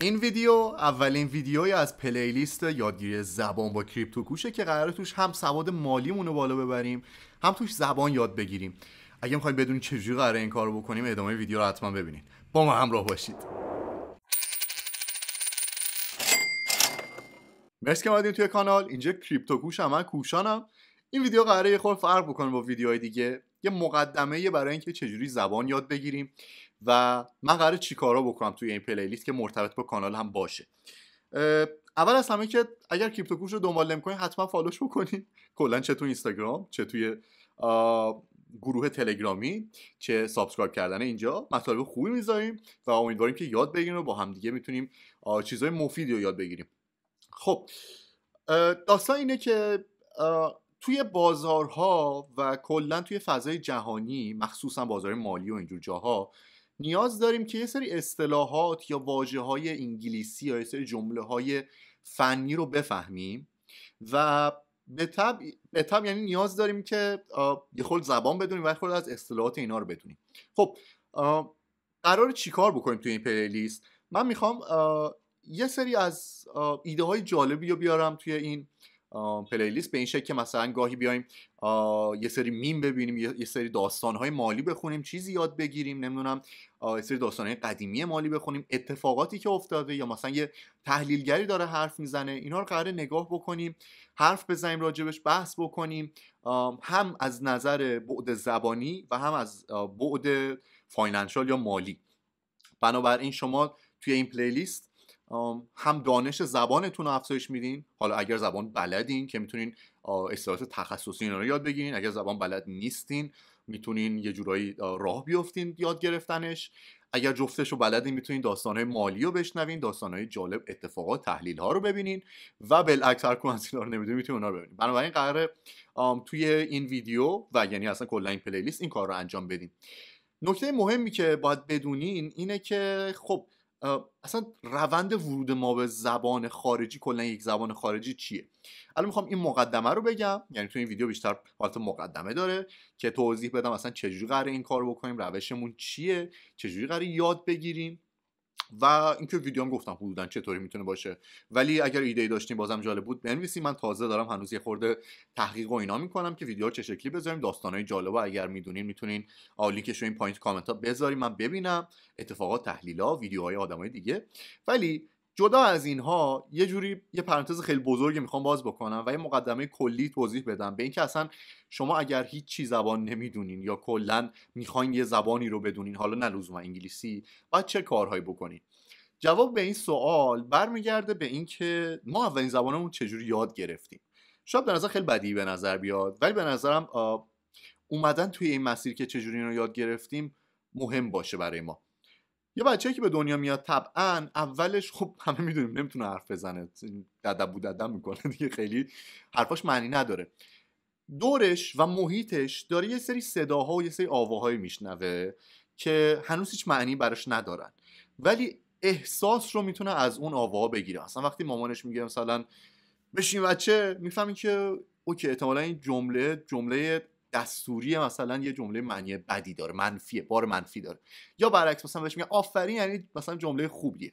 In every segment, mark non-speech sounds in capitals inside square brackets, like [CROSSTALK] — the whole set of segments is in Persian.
این ویدیو اولین ویدیوی از پلیلیست یادگیری زبان با کریپتو کوشه که قراره توش هم سواد مالیمون رو بالا ببریم هم توش زبان یاد بگیریم اگه می‌خواید بدونید چجوری قراره این کارو بکنیم ادامه ویدیو رو حتما ببینید با ما همراه باشید مرسی که اومدین توی کانال اینجا کریپتو کوش من کوشانم این ویدیو قراره یه خور فرق بکنه با ویدیوهای دیگه یه مقدمه برای اینکه چجوری زبان یاد بگیریم و من قراره چیکارا بکنم توی این پلیلیست که مرتبط با کانال هم باشه اول از همه که اگر کریپتو رو دنبال نمیکنین حتما فالوش بکنید کلا چه تو اینستاگرام چه توی گروه تلگرامی چه سابسکرایب کردن اینجا مطالب خوبی میذاریم و امیدواریم که یاد بگیریم و با همدیگه میتونیم چیزهای مفیدی رو یاد بگیریم خب داستان اینه که توی بازارها و کلا توی فضای جهانی مخصوصا بازار مالی و اینجور جاها نیاز داریم که یه سری اصطلاحات یا واجه های انگلیسی یا یه سری جمله های فنی رو بفهمیم و به طب, یعنی نیاز داریم که یه خود زبان بدونیم و خود از اصطلاحات اینا رو بدونیم خب قرار چیکار بکنیم توی این پلی من میخوام یه سری از ایده های جالبی رو بیارم توی این پلیلیست به این شکل که مثلا گاهی بیایم یه سری میم ببینیم یه سری داستانهای مالی بخونیم چیزی یاد بگیریم نمیدونم یه سری داستانهای قدیمی مالی بخونیم اتفاقاتی که افتاده یا مثلا یه تحلیلگری داره حرف میزنه اینا رو قراره نگاه بکنیم حرف بزنیم راجبش بحث بکنیم هم از نظر بعد زبانی و هم از بعد فاینانشال یا مالی بنابراین شما توی این پلیلیست هم دانش زبانتون رو افزایش میدین حالا اگر زبان بلدین که میتونین اصطلاحات تخصصی اینا رو یاد بگیرین اگر زبان بلد نیستین میتونین یه جورایی راه بیافتین یاد گرفتنش اگر جفتش رو بلدین میتونین داستانهای مالی رو بشنوین داستانهای جالب اتفاقات تحلیل ها رو ببینین و بالعکس هر کدوم از اینا رو نمیدونین میتونین اونا رو ببینین بنابراین قراره توی این ویدیو و یعنی اصلا کلا این پلیلیست این کار رو انجام بدین نکته مهمی که باید بدونین اینه که خب اصلا روند ورود ما به زبان خارجی کلا یک زبان خارجی چیه الان میخوام این مقدمه رو بگم یعنی تو این ویدیو بیشتر حالت مقدمه داره که توضیح بدم اصلا چجوری قراره این کار بکنیم روشمون چیه چجوری قراره یاد بگیریم و اینکه هم گفتم حدودا چطوری میتونه باشه ولی اگر ایده ای داشتین بازم جالب بود بنویسین من تازه دارم هنوز یه خورده تحقیق و اینا میکنم که ویدیو چه شکلی بذاریم داستانای جالب و اگر میدونین میتونین لینکش رو این پوینت کامنت ها بذارین من ببینم اتفاقات تحلیل ها ویدیوهای آدمای دیگه ولی جدا از اینها یه جوری یه پرانتز خیلی بزرگی میخوام باز بکنم و یه مقدمه کلی توضیح بدم به اینکه اصلا شما اگر هیچ چی زبان نمیدونین یا کلا میخواین یه زبانی رو بدونین حالا نه لزوما انگلیسی باید چه کارهایی بکنین جواب به این سوال برمیگرده به اینکه ما اولین زبانمون چجوری یاد گرفتیم شاید به نظر خیلی بدی به نظر بیاد ولی به نظرم اومدن توی این مسیر که چجوری رو یاد گرفتیم مهم باشه برای ما یه بچه که به دنیا میاد طبعا اولش خب همه میدونیم نمیتونه حرف بزنه ددب بود ددب میکنه دیگه خیلی حرفاش معنی نداره دورش و محیطش داره یه سری صداها و یه سری آواهایی میشنوه که هنوز هیچ معنی براش ندارن ولی احساس رو میتونه از اون آواها بگیره اصلا وقتی مامانش میگه مثلا بشین بچه میفهمی که اوکی احتمالا این جمله جمله دستوری مثلا یه جمله معنی بدی داره منفیه بار منفی داره یا برعکس مثلا بهش میگن آفرین یعنی مثلا جمله خوبیه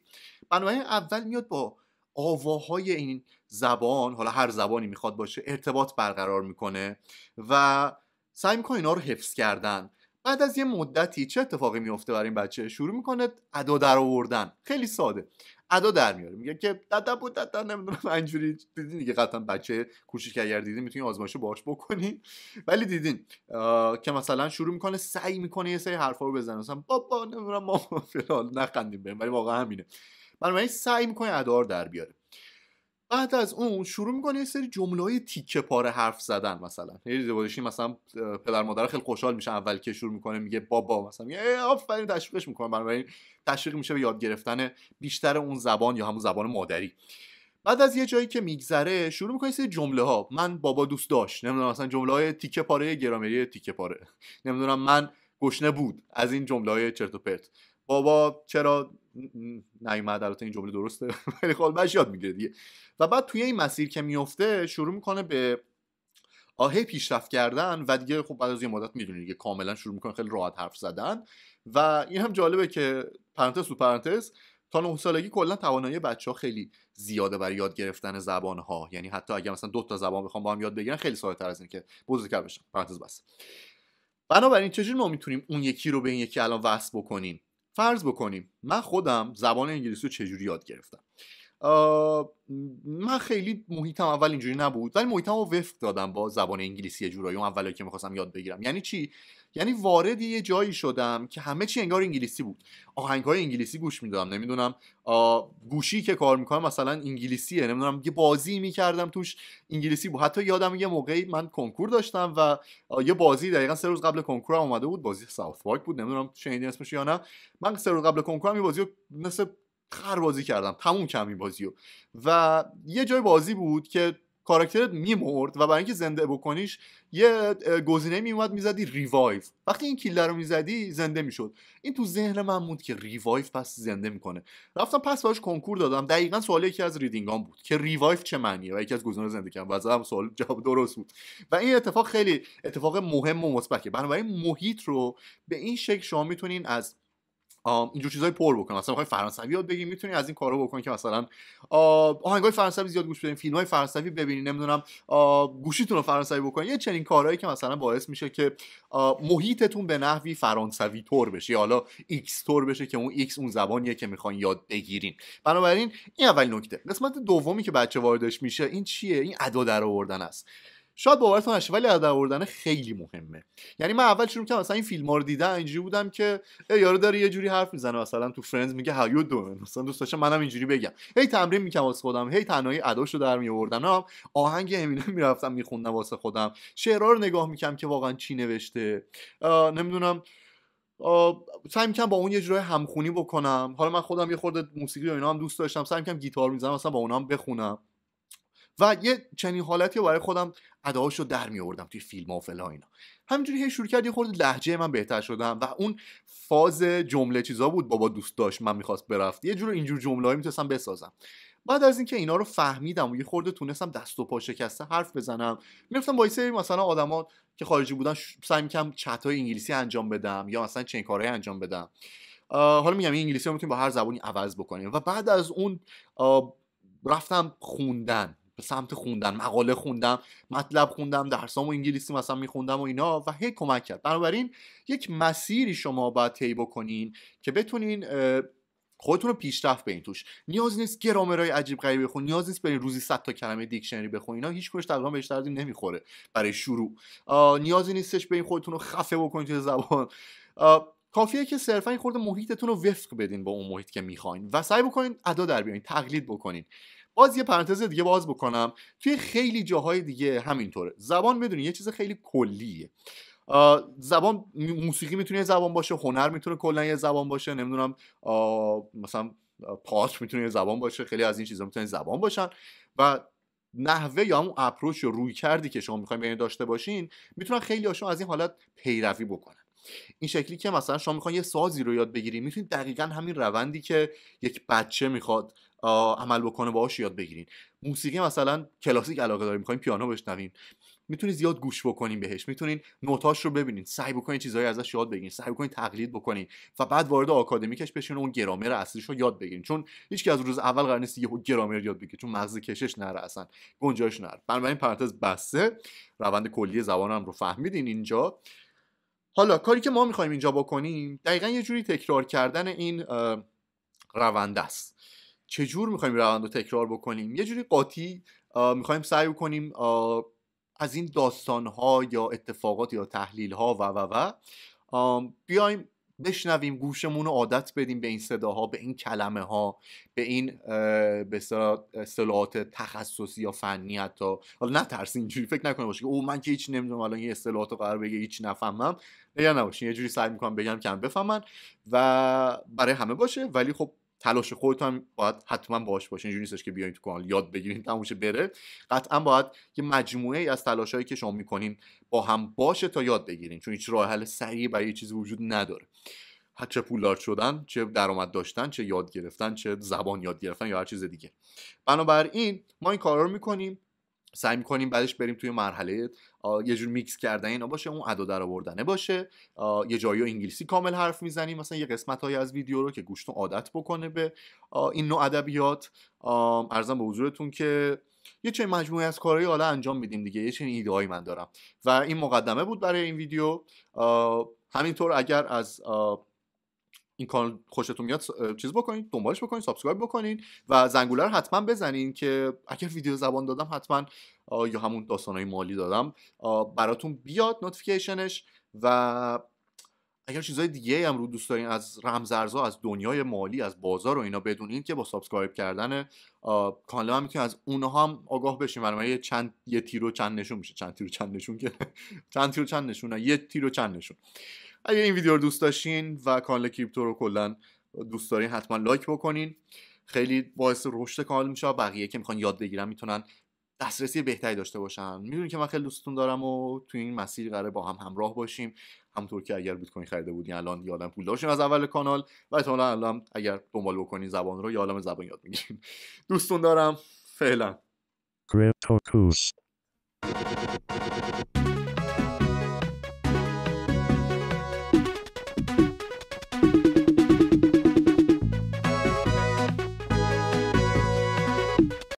بنابراین اول میاد با آواهای این زبان حالا هر زبانی میخواد باشه ارتباط برقرار میکنه و سعی میکنه اینا رو حفظ کردن بعد از یه مدتی چه اتفاقی میفته برای این بچه شروع میکنه ادا در آوردن خیلی ساده ادا در میاره میگه که دد بود دد نمیدونم اینجوری دیدین دیگه قطعا بچه که اگر دیدین میتونین آزمایشو باهاش بکنین ولی دیدین که مثلا شروع میکنه سعی میکنه یه سری حرفا رو بزنه مثلا بابا نمیدونم ما فلان نخندیم بریم ولی واقعا همینه بنابراین سعی میکنه ادا در بیاره بعد از اون شروع میکنه یه سری جمله های تیکه پاره حرف زدن مثلا یه مثلا پدر مادر خیلی خوشحال میشه اول که شروع میکنه میگه بابا مثلا میگه آفرین تشویقش میکنه بنابراین تشویق میشه به یاد گرفتن بیشتر اون زبان یا همون زبان مادری بعد از یه جایی که میگذره شروع میکنه سری جمله ها من بابا دوست داشت نمیدونم مثلا جمله های تیکه پاره گرامری تیکه پاره نمیدونم من گشنه بود از این جمله های چرت و پرت بابا چرا نیومد البته این جمله درسته [LAUGHS] ولی خالبش یاد میگیره دیگه و بعد توی این مسیر که میفته شروع میکنه به آهی پیشرفت کردن و دیگه خب بعد از یه مدت میدونی دیگه کاملا شروع میکنه خیلی راحت حرف زدن و این هم جالبه که پرانتز تو پرانتز تا نه سالگی کلا توانایی بچه ها خیلی زیاده برای یاد گرفتن زبان ها یعنی حتی اگر مثلا دو تا زبان بخوام با هم یاد بگیرن خیلی ساده از اینکه که بزرگتر بشن پرانتز بس بنابراین چجوری ما میتونیم اون یکی رو به این یکی الان وصل بکنیم فرض بکنیم من خودم زبان انگلیسی رو چجوری یاد گرفتم من خیلی محیطم اول اینجوری نبود ولی محیطم رو وفق دادم با زبان انگلیسی جورایی اون اولی که میخواستم یاد بگیرم یعنی چی یعنی وارد یه جایی شدم که همه چی انگار انگلیسی بود آهنگ های انگلیسی گوش میدادم نمیدونم گوشی که کار میکنم مثلا انگلیسیه نمیدونم یه بازی میکردم توش انگلیسی بود حتی یادم یه موقعی من کنکور داشتم و یه بازی دقیقا سه روز قبل کنکورم اومده بود بازی ساوت بود نمیدونم چه اسمش یا نه من سه روز قبل کنکورم یه بازی مثل خر بازی کردم تموم کمی این بازی و یه جای بازی بود که کاراکترت میمرد و برای اینکه زنده بکنیش یه گزینه میومد میزدی ریوایو وقتی این کیلر رو میزدی زنده میشد این تو ذهن من بود که ریوایو پس زنده میکنه رفتم پس باش کنکور دادم دقیقا سوال یکی از ریدینگام بود که ریوایو چه معنیه و یکی از گزینه‌ها زنده کردم و هم سوال جواب درست بود و این اتفاق خیلی اتفاق مهم و مثبته بنابراین محیط رو به این شکل شما میتونین از اینجور چیزای پر بکن مثلا میخوای فرانسوی یاد بگیری میتونی از این کارا بکن که مثلا آهنگای فرانسوی زیاد گوش بدین فیلمای فرانسوی ببینین نمیدونم گوشیتون رو فرانسوی بکن یه چنین کارهایی که مثلا باعث میشه که محیطتون به نحوی فرانسوی تور بشه حالا ایکس تور بشه که اون ایکس اون زبانیه که میخوان یاد بگیرین بنابراین این اول نکته قسمت دومی که بچه واردش میشه این چیه این ادا در آوردن است شاید باورتون نشه ولی از آوردن خیلی مهمه یعنی من اول شروع کردم مثلا این فیلم ها رو دیدم اینجوری بودم که یارو داره یه جوری حرف میزنه مثلا تو فرندز میگه هایو دو مثلا دوست داشتم منم اینجوری بگم هی تمرین میکنم واسه خودم هی تنهایی اداشو در میآوردم آهنگ امینه میرفتم میخوندم واسه خودم شعرها رو نگاه میکردم که واقعا چی نوشته نمیدونم سعی میکنم با اون یه جورای همخونی بکنم حالا من خودم یه خورده موسیقی و اینا هم دوست داشتم سعی میکنم گیتار میزنم مثلا با اونام بخونم و یه چنین حالتی برای خودم اداهاش رو در میوردم توی فیلم ها و فلان اینا همینجوری هی شروع کرد لحجه من بهتر شدم و اون فاز جمله چیزا بود بابا دوست داشت من میخواست برفت یه جور اینجور جمله میتونستم بسازم بعد از اینکه اینا رو فهمیدم و یه خورده تونستم دست و پا شکسته حرف بزنم میرفتم با سری مثلا آدما که خارجی بودن سعی میکنم چت های انگلیسی انجام بدم یا مثلا چه کارهایی انجام بدم حالا میگم این انگلیسی میتونیم با هر زبانی عوض بکنیم و بعد از اون رفتم خوندن به سمت خوندن مقاله خوندم مطلب خوندم درسام و انگلیسی مثلا میخوندم و اینا و هی کمک کرد بنابراین یک مسیری شما باید طی بکنین که بتونین خودتون رو پیشرفت بدین توش نیاز نیست گرامرهای عجیب غریب بخون نیاز نیست برین روزی 100 تا کلمه دیکشنری بخون اینا هیچ کدومش تقریبا بهش دردی نمیخوره برای شروع نیازی نیستش برین خودتون رو خفه بکنید توی زبان کافیه که صرفا این خورده محیطتون رو وفق بدین با اون محیط که میخواین و سعی بکنین ادا در بیاین تقلید بکنین باز یه پرانتز دیگه باز بکنم توی خیلی جاهای دیگه همینطوره زبان بدونی یه چیز خیلی کلیه زبان موسیقی میتونه یه زبان باشه هنر میتونه کلا یه زبان باشه نمیدونم مثلا پاس میتونه یه زبان باشه خیلی از این چیزا میتونه زبان باشن و نحوه یا همون اپروچ یا روی کردی که شما میخواین بین داشته باشین میتونن خیلی هاشون از این حالت پیروی بکنن این شکلی که مثلا شما میخواین یه سازی رو یاد بگیری میتونید دقیقا همین روندی که یک بچه میخواد عمل بکنه باهاش یاد بگیرین موسیقی مثلا کلاسیک علاقه داریم میخواین پیانو بشنوین میتونید زیاد گوش بکنین بهش میتونین نوتاش رو ببینین سعی بکنین چیزهایی ازش یاد بگیرین سعی بکنین تقلید بکنین و بعد وارد آکادمیکش بشین اون گرامر اصلیش رو یاد بگیرین چون هیچ از روز اول قرار نیست یه گرامر یاد بگیره چون مغز کشش نره اصلا گنجایش نره بنابراین پرانتز بسته روند کلی زبانم رو فهمیدین اینجا حالا کاری که ما میخوایم اینجا بکنیم دقیقا یه جوری تکرار کردن این روند است چجور میخوایم روند رو تکرار بکنیم یه جوری قاطی میخوایم سعی کنیم از این داستان ها یا اتفاقات یا تحلیل ها و و و بیایم بشنویم گوشمون رو عادت بدیم به این صداها به این کلمه ها به این به اصطلاحات تخصصی یا فنی حتی حالا نترسین اینجوری فکر نکنه باشه که او من که هیچ نمیدونم الان این اصطلاحات رو قرار بگه هیچ نفهمم یا نباشین یه جوری سعی میکنم بگم کم بفهمن و برای همه باشه ولی خب تلاش خودتون باید حتما باش باشه اینجوری نیستش که بیاین تو کانال یاد بگیرین تموش بره قطعا باید یه مجموعه ای از هایی که شما میکنین با هم باشه تا یاد بگیرین چون هیچ راه حل سریع برای یه چیزی وجود نداره چه پولدار شدن چه درآمد داشتن چه یاد گرفتن چه زبان یاد گرفتن یا هر چیز دیگه بنابراین ما این کارا رو میکنیم سعی میکنیم بعدش بریم توی مرحله یه جور میکس کردن اینا باشه اون ادا در آوردنه باشه یه جایی انگلیسی کامل حرف میزنیم مثلا یه قسمت های از ویدیو رو که گوشتون عادت بکنه به این نوع ادبیات ارزم به حضورتون که یه چنین مجموعه از کارهایی حالا انجام میدیم دیگه یه چنین ایده هایی من دارم و این مقدمه بود برای این ویدیو همینطور اگر از این کانال خوشتون میاد چیز بکنید دنبالش بکنید سابسکرایب بکنید و زنگوله رو حتما بزنین که اگر ویدیو زبان دادم حتما یا همون داستانهای مالی دادم براتون بیاد نوتیفیکیشنش و اگر چیزهای دیگه هم رو دوست دارین از رمزارزها از دنیای مالی از بازار و اینا بدونین که با سابسکرایب کردن کانال هم میتونین از اونها هم آگاه بشین برای یه چند یه تیرو چند نشون میشه چند تیرو چند نشون که [LAUGHS] چند تیرو چند نشونه یه تیرو چند نشون اگه این ویدیو رو دوست داشتین و کانال کریپتو رو کلا دوست دارین حتما لایک بکنین خیلی باعث رشد کانال میشه بقیه که میخوان یاد بگیرن میتونن دسترسی بهتری داشته باشن میدونین که من خیلی دوستتون دارم و تو این مسیر قراره با هم همراه باشیم همطور که اگر بیت کوین خریده بودین الان یادم پول داشتین از اول کانال و احتمالا الان اگر دنبال بکنین زبان رو یادم زبان یاد میگیرین دوستتون دارم فعلا